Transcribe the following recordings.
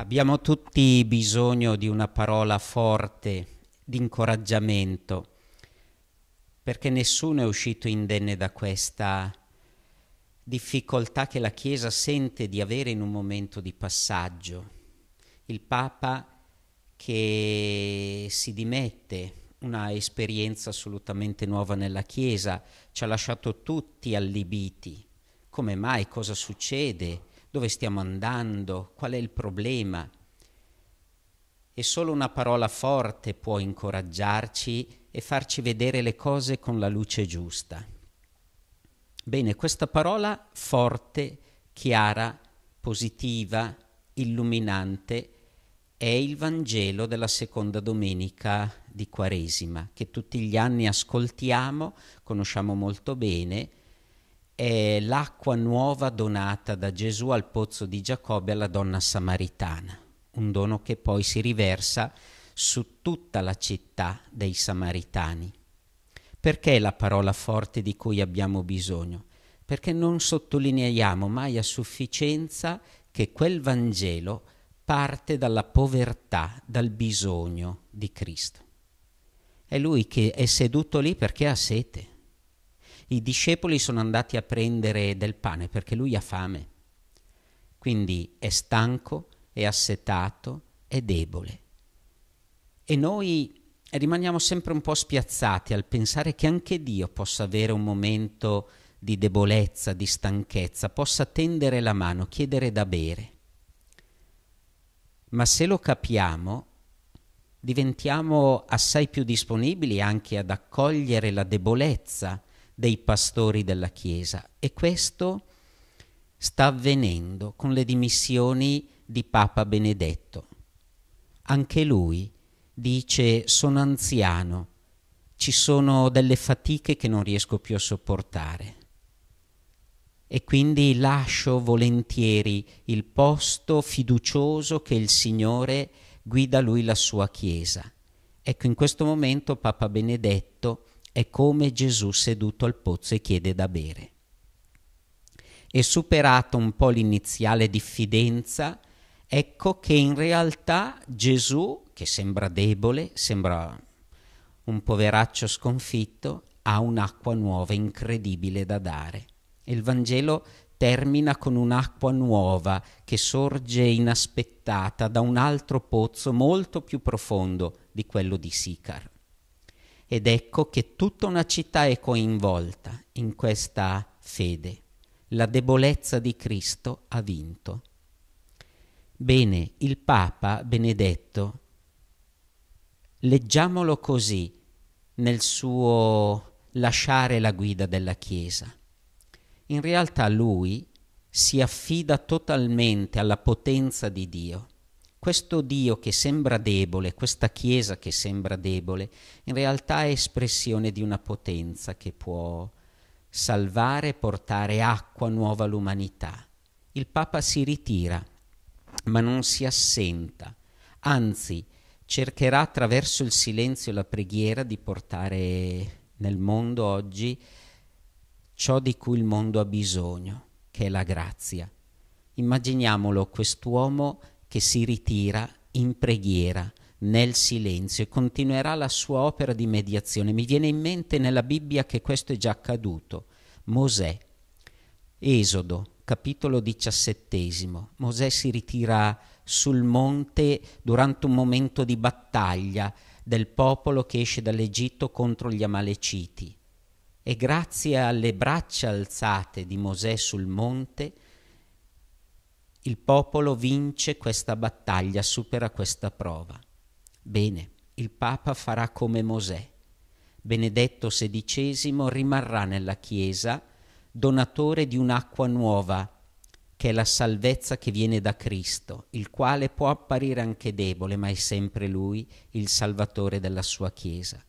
Abbiamo tutti bisogno di una parola forte, di incoraggiamento, perché nessuno è uscito indenne da questa difficoltà che la Chiesa sente di avere in un momento di passaggio. Il Papa che si dimette, una esperienza assolutamente nuova nella Chiesa, ci ha lasciato tutti allibiti. Come mai? Cosa succede? dove stiamo andando, qual è il problema. E solo una parola forte può incoraggiarci e farci vedere le cose con la luce giusta. Bene, questa parola forte, chiara, positiva, illuminante, è il Vangelo della seconda domenica di Quaresima, che tutti gli anni ascoltiamo, conosciamo molto bene è l'acqua nuova donata da Gesù al pozzo di Giacobbe alla donna samaritana, un dono che poi si riversa su tutta la città dei samaritani. Perché è la parola forte di cui abbiamo bisogno? Perché non sottolineiamo mai a sufficienza che quel Vangelo parte dalla povertà, dal bisogno di Cristo. È lui che è seduto lì perché ha sete i discepoli sono andati a prendere del pane perché lui ha fame, quindi è stanco, è assetato, è debole. E noi rimaniamo sempre un po' spiazzati al pensare che anche Dio possa avere un momento di debolezza, di stanchezza, possa tendere la mano, chiedere da bere. Ma se lo capiamo, diventiamo assai più disponibili anche ad accogliere la debolezza dei pastori della Chiesa e questo sta avvenendo con le dimissioni di Papa Benedetto. Anche lui dice sono anziano, ci sono delle fatiche che non riesco più a sopportare e quindi lascio volentieri il posto fiducioso che il Signore guida lui la sua Chiesa. Ecco, in questo momento Papa Benedetto è come Gesù seduto al pozzo e chiede da bere. E superato un po' l'iniziale diffidenza, ecco che in realtà Gesù, che sembra debole, sembra un poveraccio sconfitto, ha un'acqua nuova incredibile da dare. E il Vangelo termina con un'acqua nuova che sorge inaspettata da un altro pozzo molto più profondo di quello di Sicar. Ed ecco che tutta una città è coinvolta in questa fede. La debolezza di Cristo ha vinto. Bene, il Papa Benedetto, leggiamolo così nel suo lasciare la guida della Chiesa. In realtà lui si affida totalmente alla potenza di Dio questo Dio che sembra debole, questa Chiesa che sembra debole, in realtà è espressione di una potenza che può salvare e portare acqua nuova all'umanità. Il Papa si ritira, ma non si assenta, anzi cercherà attraverso il silenzio e la preghiera di portare nel mondo oggi ciò di cui il mondo ha bisogno, che è la grazia. Immaginiamolo quest'uomo che si ritira in preghiera, nel silenzio e continuerà la sua opera di mediazione. Mi viene in mente nella Bibbia che questo è già accaduto. Mosè, Esodo, capitolo diciassettesimo. Mosè si ritira sul monte durante un momento di battaglia del popolo che esce dall'Egitto contro gli Amaleciti. E grazie alle braccia alzate di Mosè sul monte, il popolo vince questa battaglia, supera questa prova. Bene, il Papa farà come Mosè. Benedetto XVI rimarrà nella Chiesa donatore di un'acqua nuova, che è la salvezza che viene da Cristo, il quale può apparire anche debole, ma è sempre Lui il Salvatore della sua Chiesa.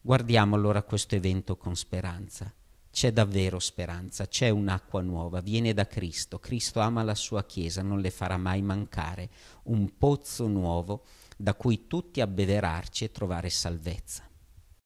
Guardiamo allora questo evento con speranza c'è davvero speranza, c'è un'acqua nuova, viene da Cristo, Cristo ama la sua Chiesa, non le farà mai mancare, un pozzo nuovo da cui tutti abbeverarci e trovare salvezza.